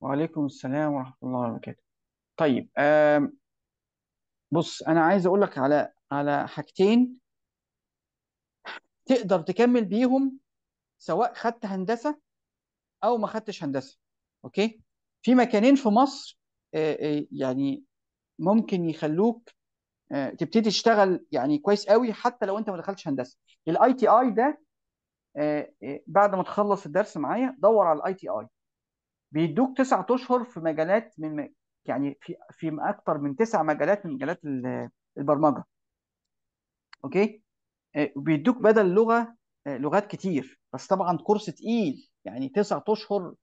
وعليكم السلام ورحمة الله وبركاته طيب بص أنا عايز أقول لك على على حاجتين تقدر تكمل بيهم سواء خدت هندسة أو ما خدتش هندسة أوكي في مكانين في مصر آه، آه، يعني ممكن يخلوك آه، تبتدي تشتغل يعني كويس قوي حتى لو أنت ما دخلتش هندسة الاي تي اي ده بعد ما تخلص الدرس معايا دور على الاي تي اي بيدوك تسعة اشهر في مجالات من يعني في في اكتر من تسع مجالات من مجالات البرمجه اوكي آه، بيدوك بدل لغه آه، لغات كتير بس طبعا كورس تقيل يعني تسعة اشهر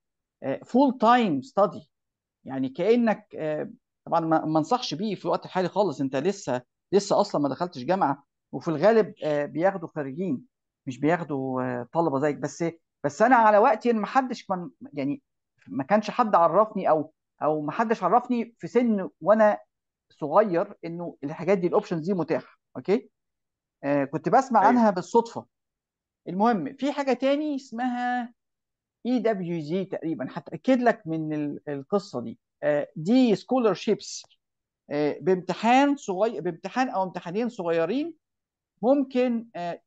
فول تايم ستادي يعني كانك آه، طبعا ما انصحش بيه في الوقت الحالي خالص انت لسه لسه اصلا ما دخلتش جامعه وفي الغالب بياخدوا خريجين مش بياخدوا طلبه زيك بس بس انا على وقتي ما حدش كان يعني ما كانش حد عرفني او او ما حدش عرفني في سن وانا صغير انه الحاجات دي الاوبشنز دي متاحه اوكي آه كنت بسمع أيوة. عنها بالصدفه المهم في حاجه تاني اسمها اي دبليو جي تقريبا هتاكد لك من القصه دي آه دي سكولرشيبس آه بامتحان صغير بامتحان او امتحانين صغيرين ممكن آه،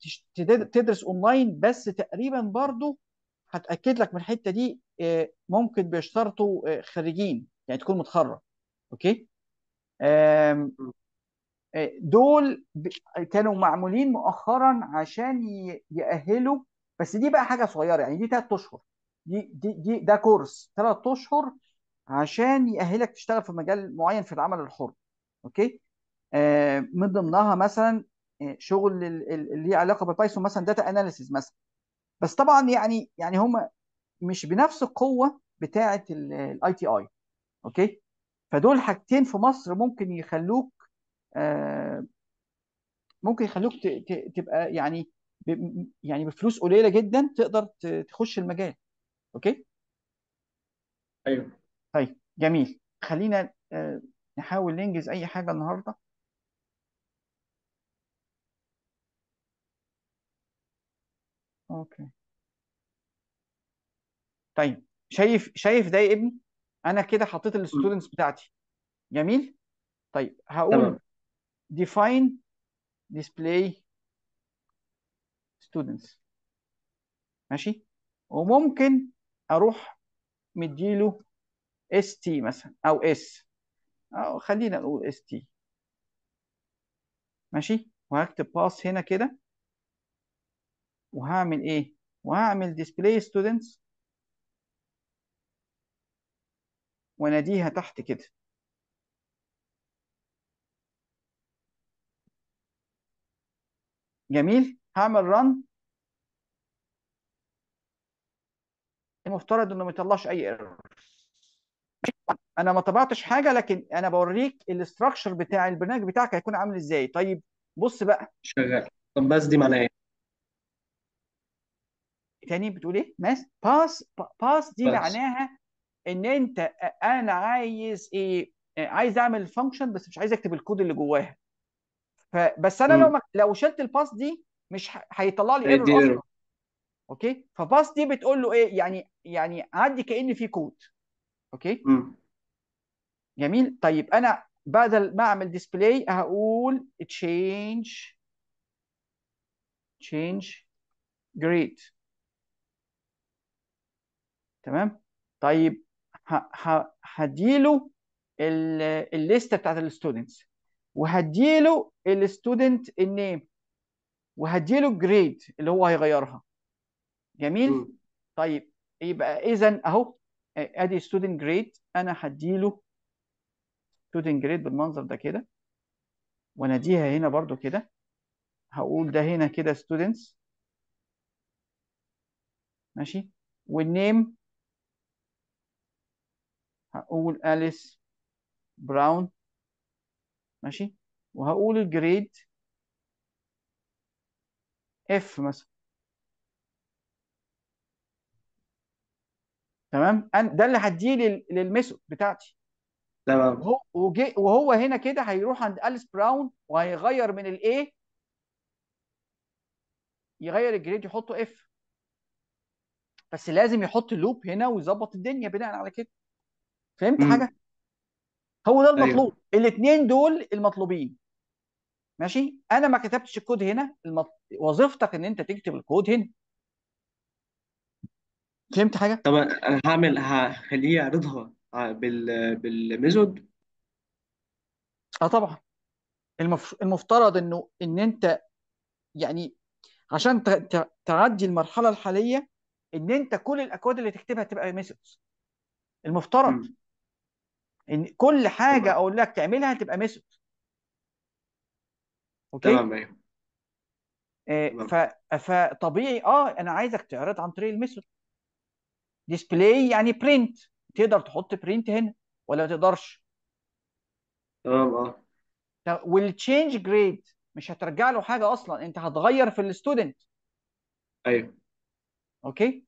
تدرس اونلاين بس تقريبا برضو هتاكد لك من الحته دي آه، ممكن بيشترطوا آه، خريجين يعني تكون متخرج اوكي آه، دول كانوا معمولين مؤخرا عشان يأهلوا بس دي بقى حاجه صغيره يعني دي ثلاث اشهر دي دي, دي ده كورس ثلاث اشهر عشان يأهلك تشتغل في مجال معين في العمل الحر اوكي من ضمنها مثلا شغل اللي ليه علاقه بالبايثون مثلا داتا اناليسيز مثلا بس طبعا يعني يعني هم مش بنفس القوه بتاعه الاي تي اي اوكي فدول حاجتين في مصر ممكن يخلوك آه، ممكن يخلوك تبقى يعني يعني بفلوس قليله جدا تقدر تخش المجال اوكي ايوه طيب جميل خلينا آه، نحاول ننجز اي حاجه النهارده اوكي طيب شايف شايف ده يا ابني انا كده حطيت الستودنتس بتاعتي جميل طيب هقول تمام define display students ماشي وممكن اروح مديله اس تي مثلا او اس او خلينا نقول اس تي ماشي وهكتب باس هنا كده وهعمل ايه وهعمل display students وناديها تحت كده جميل هعمل رن المفترض انه ما يطلعش اي ايرور انا ما طبعتش حاجه لكن انا بوريك الاستراكشر بتاع البرنامج بتاعك هيكون عامل ازاي طيب بص بقى شغال طب بس دي معناها ايه تاني بتقول ايه ماس باس باس دي معناها ان انت انا عايز ايه عايز اعمل فانكشن بس مش عايز اكتب الكود اللي جواها فبس انا لو لو شلت الباس دي مش هيطلع لي ايرور اصلا اوكي فباس دي بتقول له ايه يعني يعني عدي كان في كود اوكي جميل طيب انا بدل ما اعمل ديسبلاي هقول تشينج تشينج جريد تمام طيب هديله الليسته بتاعت الستودنتس وهديله الستودنت النيم وهديله الجريد اللي هو هيغيرها جميل م. طيب يبقى اذا اهو ادي ستودنت جريد انا هديله ستودنت جريد بالمنظر ده كده وناديها هنا برده كده هقول ده هنا كده ستودنتس ماشي والنيم هقول أليس براون ماشي وهقول الجريد اف مثلا تمام ده اللي هديه للميثود بتاعتي تمام وهو وهو هنا كده هيروح عند أليس براون وهيغير من الاي يغير الجريد يحطه اف بس لازم يحط اللوب هنا ويظبط الدنيا بناء على كده فهمت حاجه هو ده ايوه المطلوب الاثنين دول المطلوبين ماشي انا ما كتبتش الكود هنا المط... وظيفتك ان انت تكتب الكود هنا فهمت حاجه طب انا هعمل هخليه يعرضها آه، بال بالميثود اه طبعا المف... المفترض انه ان انت يعني عشان ت... ت... تعدي المرحله الحاليه ان انت كل الاكواد اللي تكتبها تبقى ميثودز المفترض ان كل حاجه اقول لك تعملها تبقى ميثود اوكي تمام ايوه آه، ف- فطبيعي اه انا عايزك تعرض عن طريق الميثود ديسبلاي يعني برنت تقدر تحط برنت هنا ولا ما تقدرش تمام اه والتشينج جريد مش هترجع له حاجه اصلا انت هتغير في الستودنت ايوه اوكي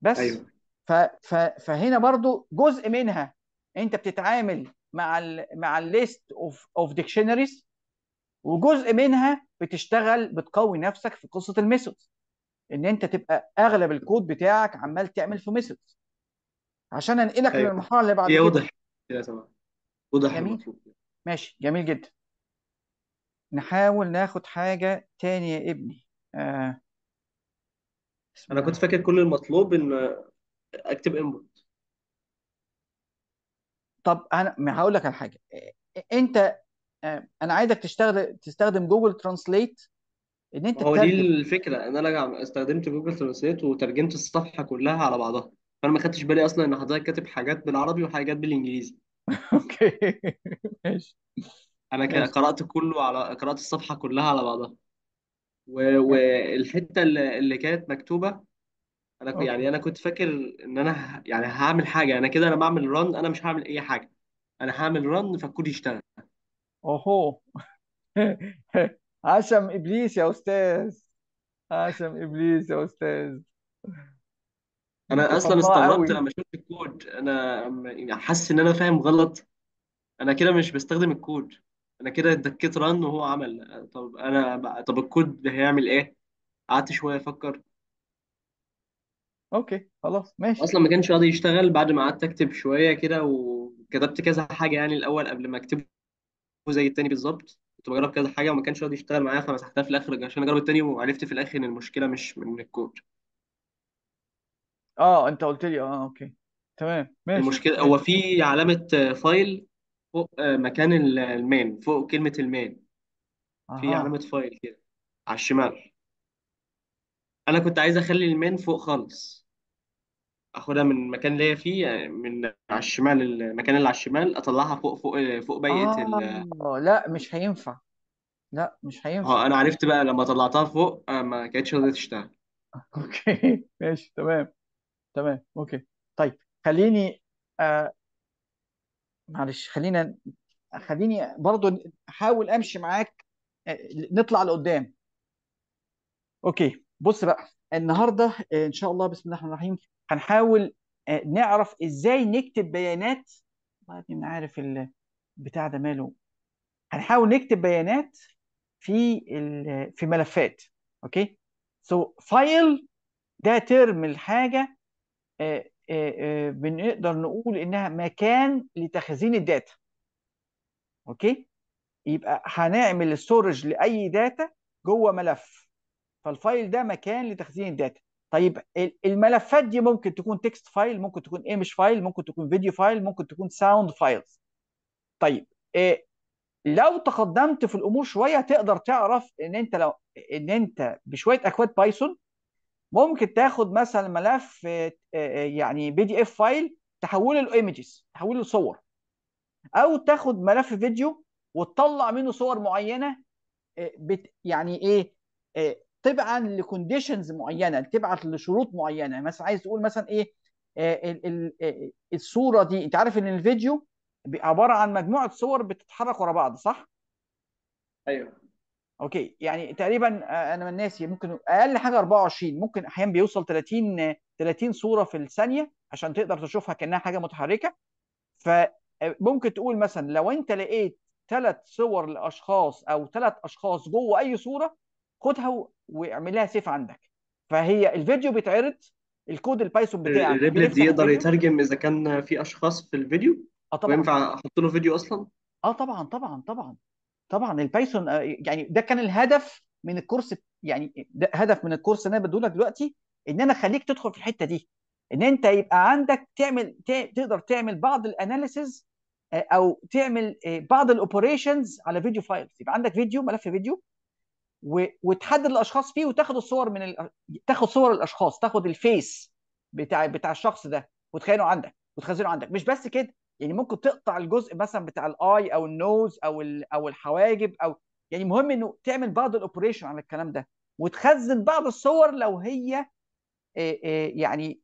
بس ايوه ف... ف... فهنا برضو جزء منها انت بتتعامل مع الـ مع الليست اوف اوف ديكشنريز وجزء منها بتشتغل بتقوي نفسك في قصه الميثودز ان انت تبقى اغلب الكود بتاعك عمال تعمل في ميثودز عشان انقلك أيوة. للمرحله اللي بعد كده واضح يا سماح جميل ماشي جميل جدا نحاول ناخد حاجه ثانيه يا ابني آه. انا كنت فاكر كل المطلوب ان اكتب انبوت طب انا هقول لك على حاجه انت انا عايزك تشتغل تستخدم جوجل ترانسليت ان انت هو دي تترجم الفكرة إن أنا استخدمت جوجل ترانسليت وترجمت الصفحة كلها على بعضها فأنا ما خدتش بالي أصلا إن حضرتك كاتب حاجات بالعربي وحاجات بالإنجليزي اوكي ماشي أنا ماشي قرأت كله على قرأت الصفحة كلها على بعضها والحتة اللي كانت مكتوبة انا اه يعني انا كنت فاكر ان انا يعني هعمل حاجه انا كده انا بعمل رن انا مش هعمل اي حاجه انا هعمل رن فالكود يشتغل اوهو عشم ابليس يا استاذ عشم ابليس يا استاذ انت انا اصلا طماع استغربت قوي لما شفت الكود انا يعني حاسس ان انا فاهم غلط انا كده مش بستخدم الكود انا كده دكيت رن وهو عمل طب انا بقى طب الكود هيعمل ايه قعدت شويه افكر اوكي خلاص ماشي اصلا ما كانش راضي يشتغل بعد ما قعدت اكتب شويه كده وكتبت كذا حاجه يعني الاول قبل ما اكتبه زي التاني بالظبط كنت بجرب كذا حاجه وما كانش راضي يشتغل معايا فمسحتها في الاخر عشان اجرب التاني وعرفت في الاخر ان المشكله مش من الكود اه انت قلت لي اه اوكي تمام ماشي المشكله هو في علامه فايل فوق آه، مكان المين المان فوق كلمه المان في اها علامه فايل كده على الشمال انا كنت عايز اخلي المين فوق خالص اخدها من المكان اللي هي فيه يعني من على الشمال المكان اللي على الشمال اطلعها فوق فوق فوق بقيه ال اه لا مش هينفع لا مش هينفع اه انا عرفت بقى لما طلعتها فوق آه، ما كانتش راضيه تشتغل اوكي ماشي تمام تمام اوكي طيب خليني آه معلش خلينا خليني برضو احاول امشي معاك آه، نطلع لقدام اوكي بص بقى النهارده آه، ان شاء الله بسم الله الرحمن الرحيم هنحاول آه، نعرف ازاي نكتب بيانات والله انا عارف البتاع ده ماله هنحاول نكتب بيانات في في ملفات اوكي سو فايل ده ترم الحاجه آه، آه، بنقدر نقول انها مكان لتخزين الداتا اوكي يبقى هنعمل ستورج لاي داتا جوه ملف فالفايل ده مكان لتخزين الداتا طيب الملفات دي ممكن تكون تكست فايل ممكن تكون ايمج فايل ممكن تكون فيديو فايل ممكن تكون ساوند فايلز طيب إيه لو تقدمت في الامور شويه تقدر تعرف ان انت لو ان انت بشويه اكواد بايثون ممكن تاخد مثلا ملف آه، آه، آه، يعني بي دي اف فايل تحوله لايمجز تحوله لصور او تاخد ملف فيديو وتطلع منه صور معينه بت يعني ايه طبعا لكونديشنز معينه تبعت لشروط معينه مثلا عايز تقول مثلا ايه آه، آه، الصوره دي انت عارف ان الفيديو عباره عن مجموعه صور بتتحرك ورا بعض صح؟ ايوه اوكي يعني تقريبا آه، انا من ناسي ممكن اقل حاجه 24 ممكن احيانا بيوصل 30 30 صوره في الثانيه عشان تقدر تشوفها كانها حاجه متحركه فممكن تقول مثلا لو انت لقيت ثلاث صور لاشخاص او ثلاث اشخاص جوه اي صوره خدها واعمل لها سيف عندك فهي الفيديو بيتعرض الكود البايثون بتاعك الريبلت يقدر يترجم اذا كان في اشخاص في الفيديو اه طبعا وينفع احط له فيديو اصلا اه طبعا طبعا طبعا طبعا البايثون آه، يعني ده كان الهدف من الكورس يعني ده هدف من الكورس اللي انا بديه لك دلوقتي ان انا اخليك تدخل في الحته دي ان انت يبقى عندك تعمل تقدر تعمل بعض الاناليسز آه، او تعمل آه، بعض الاوبريشنز على فيديو فايلز يبقى عندك فيديو ملف فيديو وتحدد الاشخاص فيه وتاخد الصور من ال... تاخد صور الاشخاص تاخد الفيس بتاع بتاع الشخص ده وتخيله عندك وتخزنه عندك مش بس كده يعني ممكن تقطع الجزء مثلا بتاع الاي او النوز او ال... او الحواجب او يعني مهم انه تعمل بعض الاوبريشن على الكلام ده وتخزن بعض الصور لو هي يعني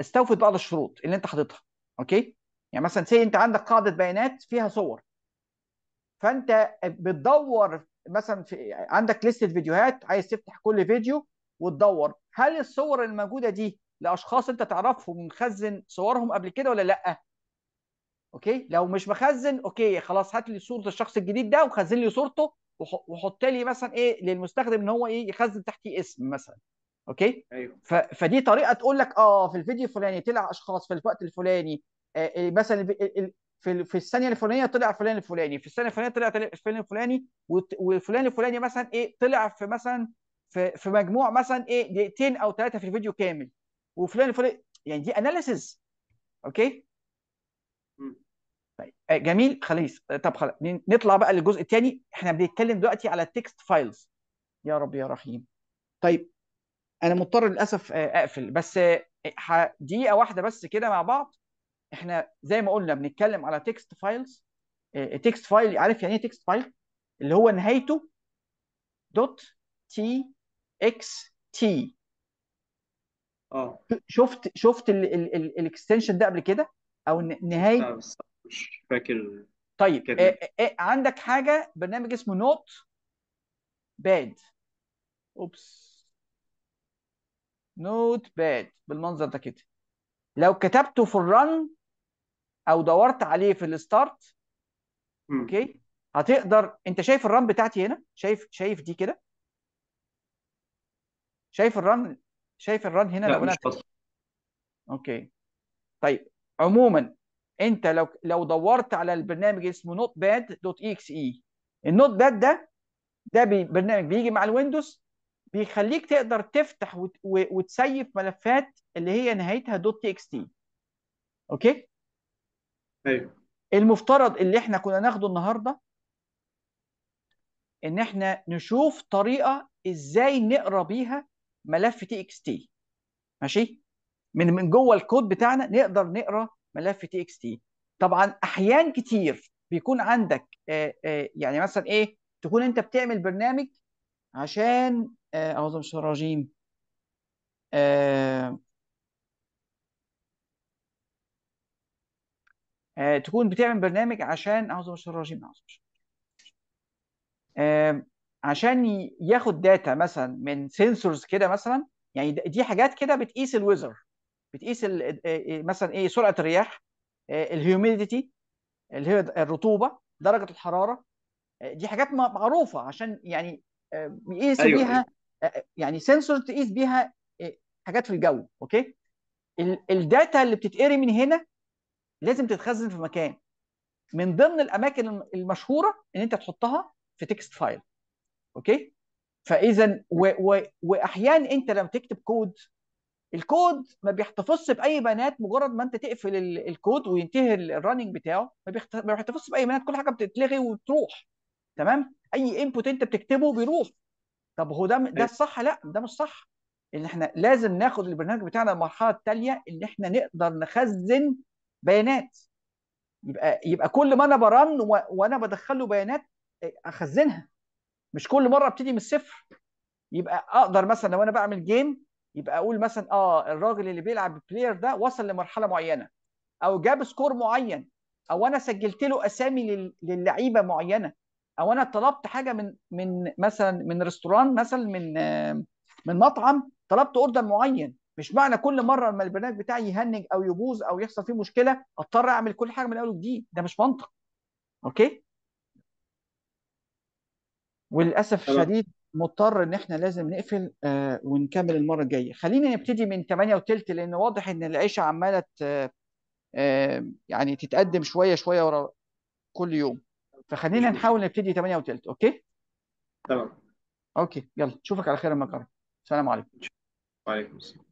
استوفت بعض الشروط اللي انت حاططها اوكي يعني مثلا سي انت عندك قاعده بيانات فيها صور فانت بتدور مثلا في عندك لستة فيديوهات عايز تفتح كل فيديو وتدور هل الصور الموجوده دي لاشخاص انت تعرفهم مخزن صورهم قبل كده ولا لا اوكي لو مش مخزن اوكي خلاص هات لي صوره الشخص الجديد ده وخزن لي صورته وحط لي مثلا ايه للمستخدم ان هو ايه يخزن تحتي اسم مثلا اوكي ايوه فدي طريقه تقول لك اه في الفيديو الفلاني طلع اشخاص في الوقت الفلاني آه مثلا في في الثانيه الفلانيه طلع فلان الفلاني في الثانيه الفلانيه طلع فلان الفلاني والفلان الفلاني مثلا ايه طلع في مثلا في, في مجموع مثلا ايه دقيقتين او ثلاثه في الفيديو كامل وفلان الفلاني يعني دي اناليسز اوكي طيب آه، جميل خليص آه، طب خلاص نطلع بقى للجزء الثاني احنا بنتكلم دلوقتي على التكست فايلز يا رب يا رحيم طيب انا مضطر للاسف آه، اقفل بس دقيقه واحده بس كده مع بعض احنا زي ما قلنا بنتكلم على تكست فايلز تكست فايل عارف يعني ايه تكست فايل اللي هو نهايته دوت تي اكس تي اه شفت شفت الاكستنشن ده قبل كده او نهايه مش فاكر طيب آه، آه، آه، عندك حاجه برنامج اسمه نوت باد اوبس نوت باد بالمنظر ده كده لو كتبته في الرن او دورت عليه في الستارت اوكي هتقدر انت شايف الران بتاعتي هنا شايف شايف دي كده شايف الران شايف الران هنا لا مش انا اوكي طيب عموما انت لو لو دورت على البرنامج اسمه نوت باد دوت اكس اي النوت باد ده ده بي برنامج بيجي مع الويندوز بيخليك تقدر تفتح وتسيف ملفات اللي هي نهايتها دوت تي اكس تي اوكي ايوه المفترض اللي احنا كنا ناخده النهارده ان احنا نشوف طريقه ازاي نقرا بيها ملف تي اكس تي ماشي من من جوه الكود بتاعنا نقدر نقرا ملف تي اكس تي طبعا احيان كتير بيكون عندك آه، آه، يعني مثلا ايه تكون انت بتعمل برنامج عشان آه، اعوذ بالله من الشيطان الرجيم آه، تكون بتعمل برنامج عشان اعوذ بالله من الرجيم اعوذ بالله آه، عشان ياخد داتا مثلا من سنسورز كده مثلا يعني دي حاجات كده بتقيس الويزر بتقيس آه، مثلا ايه سرعه الرياح الهيوميديتي اللي هي الرطوبه درجه الحراره دي حاجات معروفه عشان يعني يقيس أيوة. بيها أيوة. يعني سنسور تقيس بيها حاجات في الجو اوكي الداتا اللي بتتقري من هنا لازم تتخزن في مكان من ضمن الاماكن المشهوره ان انت تحطها في تكست فايل اوكي فاذا و... و... واحيانا انت لما تكتب كود الكود ما بيحتفظش باي بيانات مجرد ما انت تقفل الكود وينتهي الرننج بتاعه ما بيحتفظش باي بيانات كل حاجه بتتلغي وتروح تمام اي انبوت انت بتكتبه بيروح طب هو ده ده أيوه. الصح لا ده مش صح ان احنا لازم ناخد البرنامج بتاعنا المرحله التاليه ان احنا نقدر نخزن بيانات يبقى يبقى كل ما انا برن وانا بدخل له بيانات آه، اخزنها مش كل مره ابتدي من الصفر يبقى اقدر مثلا لو انا بعمل جيم يبقى اقول مثلا اه الراجل اللي بيلعب بلاير ده وصل لمرحله معينه او جاب سكور معين او انا سجلت له اسامي للعيبه معينه او انا طلبت حاجه من من مثلا من ريستوران مثلا من آه، من مطعم طلبت اوردر معين مش معنى كل مره لما البرنامج بتاعي يهنج او يبوظ او يحصل فيه مشكله اضطر اعمل كل حاجه من اول وجديد ده مش منطق اوكي وللاسف الشديد مضطر ان احنا لازم نقفل آه ونكمل المره الجايه خلينا نبتدي من 8 وثلث لان واضح ان العيشه عماله آه،, آه يعني تتقدم شويه شويه ورا كل يوم فخلينا نحاول نبتدي 8 وثلث اوكي تمام اوكي يلا نشوفك على خير يا مكرم السلام عليكم وعليكم السلام